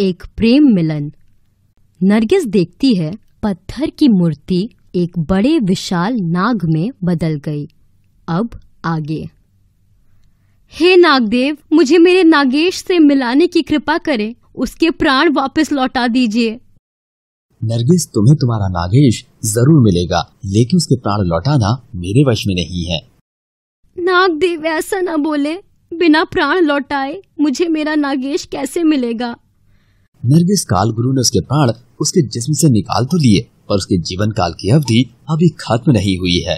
एक प्रेम मिलन नरगिस देखती है पत्थर की मूर्ति एक बड़े विशाल नाग में बदल गई अब आगे हे नागदेव मुझे मेरे नागेश से मिलाने की कृपा करें उसके प्राण वापस लौटा दीजिए नरगिस तुम्हें तुम्हारा नागेश जरूर मिलेगा लेकिन उसके प्राण लौटाना मेरे वश में नहीं है नागदेव ऐसा ना बोले बिना प्राण लौटाए मुझे मेरा नागेश कैसे मिलेगा नरगिस गुरु ने उसके प्राण उसके जिस्म से निकाल तो लिए पर उसके जीवन काल की अवधि अभी खत्म नहीं हुई है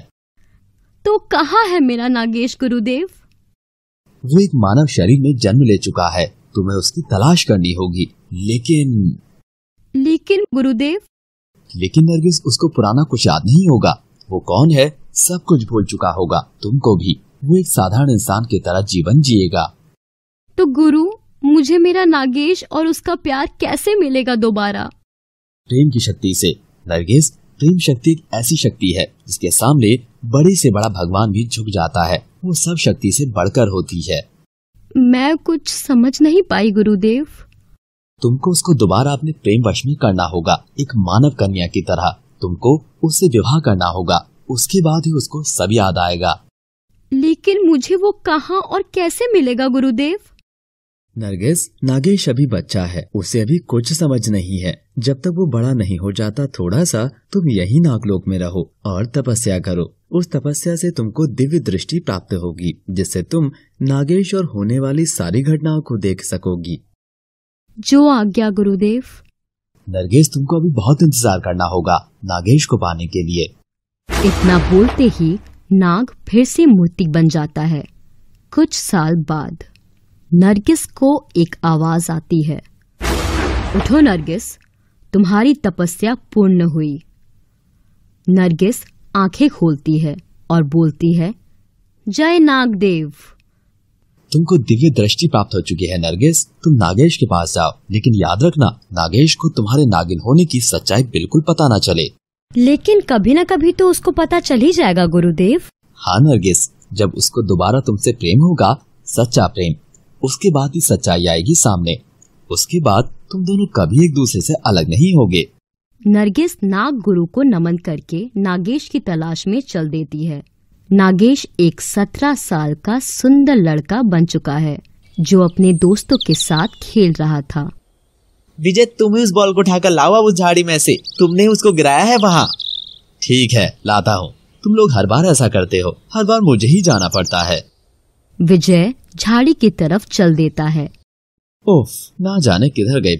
तो कहाँ है मेरा नागेश गुरुदेव वो एक मानव शरीर में जन्म ले चुका है तुम्हें उसकी तलाश करनी होगी लेकिन लेकिन गुरुदेव लेकिन नरगिस उसको पुराना कुछ याद नहीं होगा वो कौन है सब कुछ भूल चुका होगा तुमको भी वो एक साधारण इंसान की तरह जीवन जिएगा तो गुरु मुझे मेरा नागेश और उसका प्यार कैसे मिलेगा दोबारा प्रेम की शक्ति से नरगेश प्रेम शक्ति एक ऐसी शक्ति है जिसके सामने बड़े से बड़ा भगवान भी झुक जाता है वो सब शक्ति से बढ़कर होती है मैं कुछ समझ नहीं पाई गुरुदेव तुमको उसको दोबारा अपने प्रेम वश में करना होगा एक मानव कन्या की तरह तुमको उससे विवाह करना होगा उसके बाद ही उसको सब याद आएगा लेकिन मुझे वो कहाँ और कैसे मिलेगा गुरुदेव नरगिस नागेश अभी बच्चा है उसे अभी कुछ समझ नहीं है जब तक वो बड़ा नहीं हो जाता थोड़ा सा तुम यही नागलोक में रहो और तपस्या करो उस तपस्या से तुमको दिव्य दृष्टि प्राप्त होगी जिससे तुम नागेश और होने वाली सारी घटनाओं को देख सकोगी जो आज्ञा गुरुदेव नरगेश तुमको अभी बहुत इंतजार करना होगा नागेश को पाने के लिए इतना बोलते ही नाग फिर से मूर्ति बन जाता है कुछ साल बाद नरगिस को एक आवाज आती है उठो नरगिस तुम्हारी तपस्या पूर्ण हुई नरगिस आंखें खोलती है और बोलती है जय नागदेव तुमको दिव्य दृष्टि प्राप्त हो चुकी है नरगिस तुम नागेश के पास जाओ लेकिन याद रखना नागेश को तुम्हारे नागिन होने की सच्चाई बिल्कुल पता न चले लेकिन कभी न कभी तो उसको पता चल ही जाएगा गुरुदेव हाँ नरगिस जब उसको दोबारा तुमसे प्रेम होगा सच्चा प्रेम उसके बाद ही सच्चाई आएगी सामने उसके बाद तुम दोनों कभी एक दूसरे से अलग नहीं होगे नरगिस नाग गुरु को नमन करके नागेश की तलाश में चल देती है नागेश एक सत्रह साल का सुंदर लड़का बन चुका है जो अपने दोस्तों के साथ खेल रहा था विजय तुम्हें उस बॉल को उठाकर लाओ उस झाड़ी में से तुमने उसको गिराया है वहाँ ठीक है लाता हूँ तुम लोग हर बार ऐसा करते हो हर बार मुझे ही जाना पड़ता है विजय झाड़ी की तरफ चल देता है उफ, ना जाने किधर गई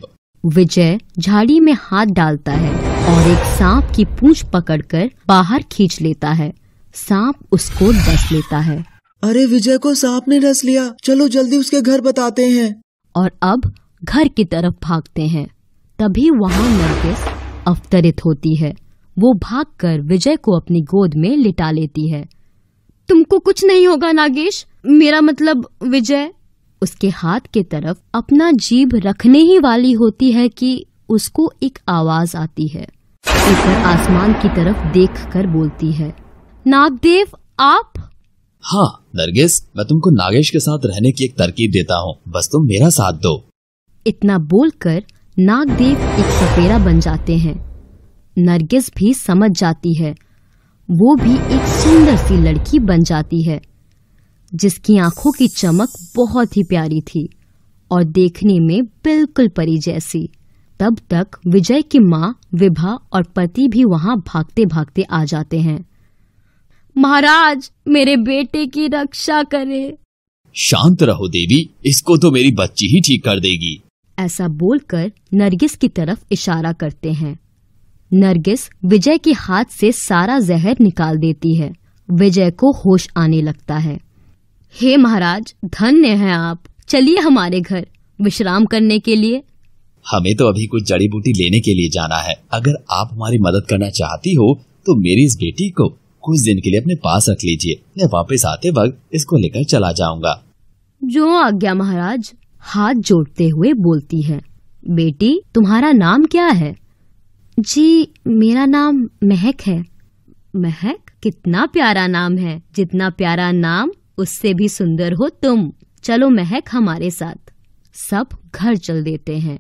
विजय झाड़ी में हाथ डालता है और एक सांप की पूछ पकड़कर बाहर खींच लेता है सांप उसको डस लेता है अरे विजय को सांप ने डस लिया चलो जल्दी उसके घर बताते हैं और अब घर की तरफ भागते हैं तभी वहाँ नरगिस अवतरित होती है वो भागकर विजय को अपनी गोद में लिटा लेती है तुमको कुछ नहीं होगा नागेश मेरा मतलब विजय उसके हाथ के तरफ अपना जीभ रखने ही वाली होती है कि उसको एक आवाज आती है ऊपर आसमान की तरफ देखकर बोलती है नागदेव आप हाँ नरगिस मैं तुमको नागेश के साथ रहने की एक तरकीब देता हूँ बस तुम मेरा साथ दो इतना बोलकर नागदेव एक सपेरा बन जाते हैं नरगिस भी समझ जाती है वो भी एक सुंदर सी लड़की बन जाती है जिसकी आंखों की चमक बहुत ही प्यारी थी और देखने में बिल्कुल परी जैसी तब तक विजय की माँ विभा और पति भी वहां भागते भागते आ जाते हैं महाराज मेरे बेटे की रक्षा करे शांत रहो देवी इसको तो मेरी बच्ची ही ठीक कर देगी ऐसा बोलकर नरगिस की तरफ इशारा करते हैं नरगिस विजय के हाथ से सारा जहर निकाल देती है विजय को होश आने लगता है हे महाराज धन्य है आप चलिए हमारे घर विश्राम करने के लिए हमें तो अभी कुछ जड़ी बूटी लेने के लिए जाना है अगर आप हमारी मदद करना चाहती हो तो मेरी इस बेटी को कुछ दिन के लिए अपने पास रख लीजिए मैं वापस आते वक्त इसको लेकर चला जाऊंगा जो आज्ञा महाराज हाथ जोड़ते हुए बोलती है बेटी तुम्हारा नाम क्या है जी मेरा नाम महक है महक कितना प्यारा नाम है जितना प्यारा नाम उससे भी सुंदर हो तुम चलो महक हमारे साथ सब घर चल देते हैं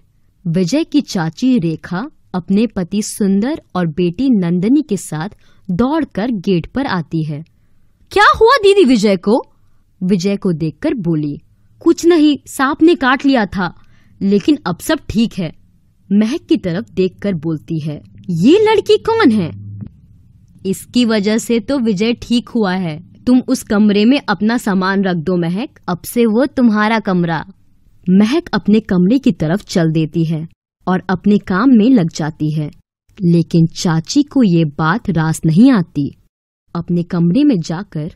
विजय की चाची रेखा अपने पति सुंदर और बेटी नंदनी के साथ दौड़कर गेट पर आती है क्या हुआ दीदी विजय को विजय को देखकर बोली कुछ नहीं सांप ने काट लिया था लेकिन अब सब ठीक है महक की तरफ देखकर बोलती है ये लड़की कौन है इसकी वजह से तो विजय ठीक हुआ है तुम उस कमरे में अपना सामान रख दो महक अब से वो तुम्हारा कमरा महक अपने कमरे की तरफ चल देती है और अपने काम में लग जाती है लेकिन चाची को ये बात रास नहीं आती अपने कमरे में जाकर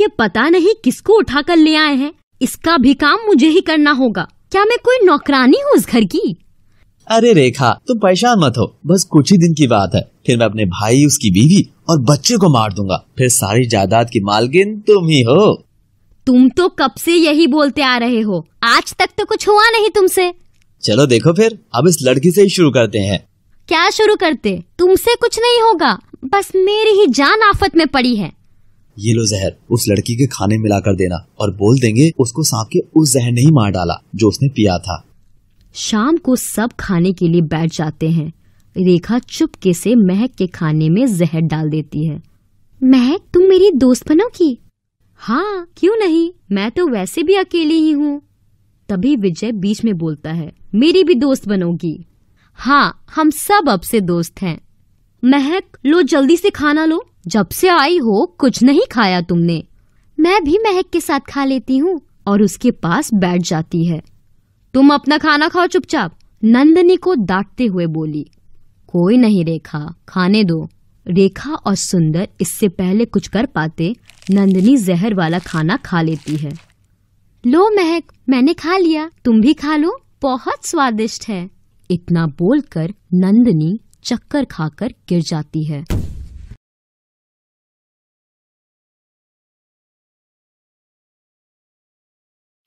ये पता नहीं किसको उठाकर ले आए हैं इसका भी काम मुझे ही करना होगा क्या मैं कोई नौकरानी हूँ उस घर की अरे रेखा तुम परेशान मत हो बस कुछ ही दिन की बात है फिर मैं अपने भाई उसकी बीवी और बच्चे को मार दूंगा फिर सारी जायदाद की मालकिन तुम ही हो तुम तो कब से यही बोलते आ रहे हो आज तक तो कुछ हुआ नहीं तुमसे चलो देखो फिर अब इस लड़की से ही शुरू करते हैं क्या शुरू करते तुमसे कुछ नहीं होगा बस मेरी ही जान आफत में पड़ी है ये लो जहर उस लड़की के खाने मिला कर देना और बोल देंगे उसको सांप के उस जहर ने ही मार डाला जो उसने पिया था शाम को सब खाने के लिए बैठ जाते हैं रेखा चुपके से महक के खाने में जहर डाल देती है महक तुम मेरी दोस्त बनोगी हाँ क्यों नहीं मैं तो वैसे भी अकेली ही हूँ तभी विजय बीच में बोलता है मेरी भी दोस्त बनोगी हाँ हम सब अब से दोस्त हैं महक लो जल्दी से खाना लो जब से आई हो कुछ नहीं खाया तुमने मैं भी महक के साथ खा लेती हूँ और उसके पास बैठ जाती है तुम अपना खाना खाओ चुपचाप नंदनी को डांटते हुए बोली कोई नहीं रेखा खाने दो रेखा और सुंदर इससे पहले कुछ कर पाते नंदनी जहर वाला खाना खा लेती है लो महक मैंने खा लिया तुम भी खा लो बहुत स्वादिष्ट है इतना बोलकर नंदनी चक्कर खाकर गिर जाती है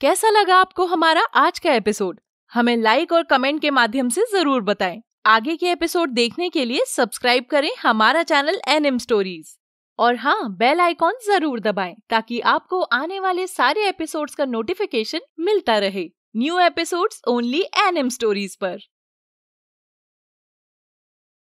कैसा लगा आपको हमारा आज का एपिसोड हमें लाइक और कमेंट के माध्यम से जरूर बताएं आगे के एपिसोड देखने के लिए सब्सक्राइब करें हमारा चैनल एन एम स्टोरीज और हाँ बेल आइकॉन जरूर दबाएं ताकि आपको आने वाले सारे एपिसोड्स का नोटिफिकेशन मिलता रहे new episodes only N M stories पर